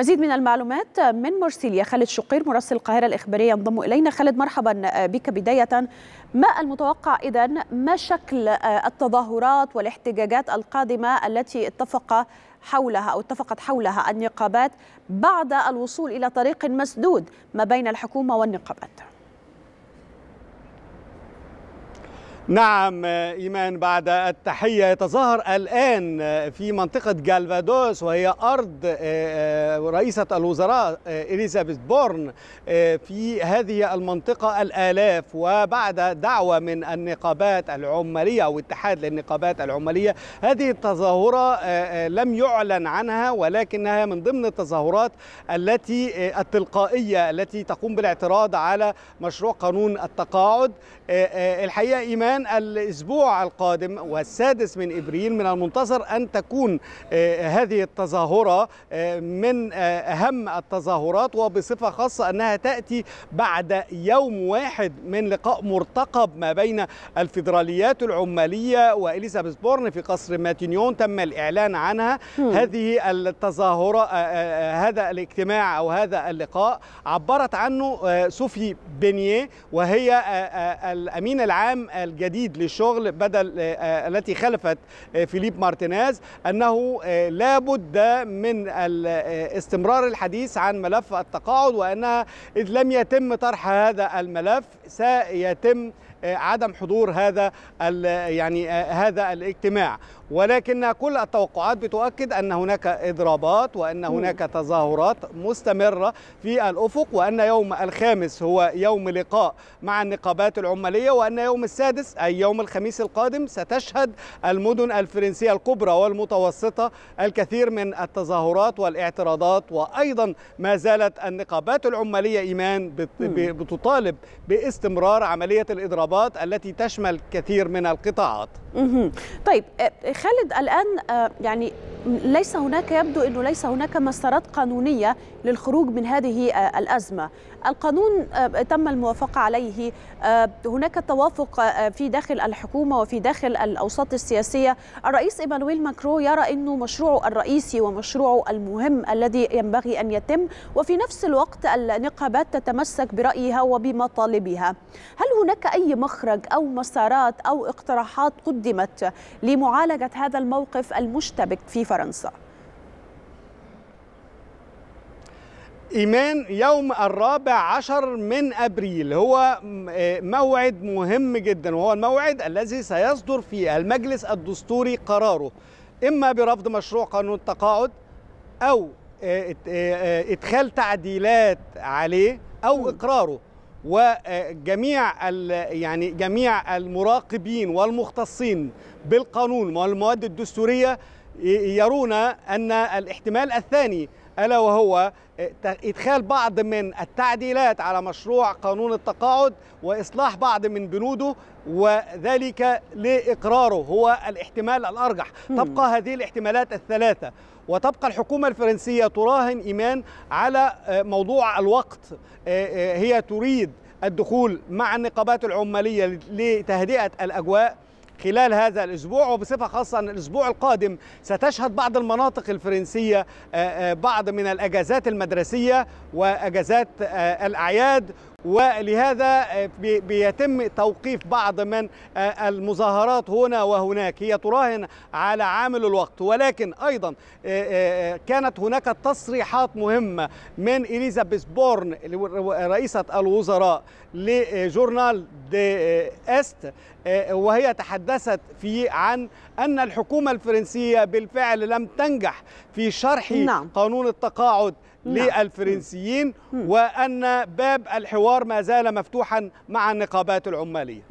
مزيد من المعلومات من مرسيليا خالد شقير مراسل القاهرة الإخبارية ينضم إلينا خالد مرحبا بك بداية ما المتوقع إذا ما شكل التظاهرات والاحتجاجات القادمة التي اتفق حولها أو اتفقت حولها النقابات بعد الوصول إلى طريق مسدود ما بين الحكومة والنقابات نعم إيمان بعد التحية يتظاهر الآن في منطقة جالفادوس وهي أرض آه، آه، رئيسة الوزراء آه، إليزابيث بورن في هذه المنطقة الآلاف وبعد دعوة من النقابات العمالية أو اتحاد للنقابات العمالية هذه التظاهرة لم يعلن عنها ولكنها من ضمن التظاهرات التي التلقائية التي تقوم بالاعتراض على مشروع قانون التقاعد الحقيقة إيمان الأسبوع القادم والسادس من إبريل من المنتظر أن تكون آه، هذه التظاهرة آه، من آه، أهم التظاهرات وبصفة خاصة أنها تأتي بعد يوم واحد من لقاء مرتقب ما بين الفيدراليات العمالية وإليزابيث بورن في قصر ماتينيون تم الإعلان عنها هذه التظاهرة هذا الاجتماع أو هذا اللقاء عبرت عنه صوفي بنيه وهي الأمين العام الجديد جديد للشغل بدل آه، آه، التي خلفت آه، فيليب مارتينيز أنه لابد من استمرار الحديث عن ملف التقاعد وأنها إذ لم يتم طرح هذا الملف سيتم عدم حضور هذا يعني آه، هذا الاجتماع ولكن كل التوقعات بتؤكد ان هناك اضرابات وان هناك تظاهرات مستمره في الافق وان يوم الخامس هو يوم لقاء مع النقابات العماليه وان يوم السادس اي يوم الخميس القادم ستشهد المدن الفرنسيه الكبرى والمتوسطه الكثير من التظاهرات والاعتراضات وايضا ما زالت النقابات العماليه ايمان بتطالب باستمرار عمليه الاضرابات الخطابات التي تشمل كثير من القطاعات. طيب آه، خالد الان آه، يعني ليس هناك يبدو انه ليس هناك مسارات قانونيه للخروج من هذه آه، الازمه، القانون آه، تم الموافقه عليه، آه، هناك توافق في داخل الحكومه وفي داخل الاوساط السياسيه، الرئيس ايمانويل ماكرو يرى انه مشروعه الرئيسي ومشروعه المهم الذي ينبغي ان يتم، وفي نفس الوقت النقابات تتمسك برايها وبمطالبها. هل هناك اي مخرج او مسارات او اقتراحات قدمت لمعالجه هذا الموقف المشتبك في فرنسا إيمان يوم الرابع عشر من أبريل هو موعد مهم جدا وهو الموعد الذي سيصدر فيه المجلس الدستوري قراره إما برفض مشروع قانون التقاعد أو إدخال تعديلات عليه أو إقراره وجميع يعني جميع المراقبين والمختصين بالقانون والمواد الدستوريه يرون أن الاحتمال الثاني ألا وهو آه، إدخال بعض من التعديلات على مشروع قانون التقاعد وإصلاح بعض من بنوده وذلك لإقراره هو الاحتمال الأرجح تبقى هذه الاحتمالات الثلاثة وتبقى الحكومة الفرنسية تراهن إيمان على آه، موضوع الوقت آه، هي تريد الدخول مع النقابات العمالية لتهدئة الأجواء خلال هذا الأسبوع وبصفة خاصة أن الأسبوع القادم ستشهد بعض المناطق الفرنسية آه، آه، بعض من الأجازات المدرسية وأجازات آه، الأعياد ولهذا آه، بيتم توقيف بعض من آه، المظاهرات هنا وهناك هي تراهن على عامل الوقت ولكن ايضا آه، كانت هناك تصريحات مهمه من اليزابيث بورن رئيسه الوزراء لجورنال دي است وهي تحدثت في عن ان الحكومه الفرنسيه بالفعل لم تنجح في شرح نعم. قانون التقاعد نعم. للفرنسيين وأن باب الحوار ما زال مفتوحا مع النقابات العمالية